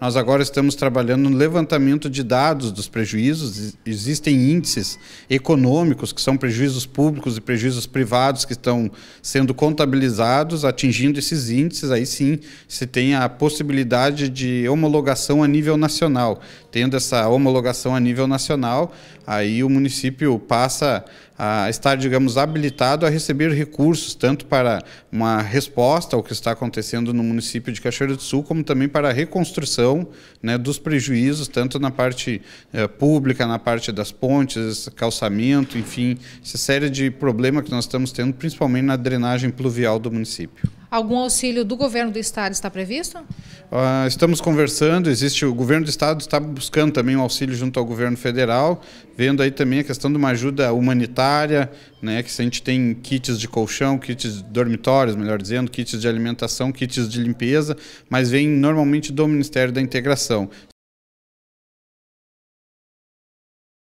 Nós agora estamos trabalhando no levantamento de dados dos prejuízos. Existem índices econômicos, que são prejuízos públicos e prejuízos privados, que estão sendo contabilizados. Atingindo esses índices, aí sim se tem a possibilidade de homologação a nível nacional. Tendo essa homologação a nível nacional, aí o município passa a estar, digamos, habilitado a receber recursos, tanto para uma resposta ao que está acontecendo no município de Cachoeira do Sul, como também para a reconstrução né, dos prejuízos, tanto na parte eh, pública, na parte das pontes, calçamento, enfim, essa série de problemas que nós estamos tendo, principalmente na drenagem pluvial do município. Algum auxílio do governo do estado está previsto? Uh, estamos conversando, existe o governo do estado está buscando também um auxílio junto ao governo federal, vendo aí também a questão de uma ajuda humanitária, né, que a gente tem kits de colchão, kits de dormitórios, melhor dizendo, kits de alimentação, kits de limpeza, mas vem normalmente do Ministério da Integração.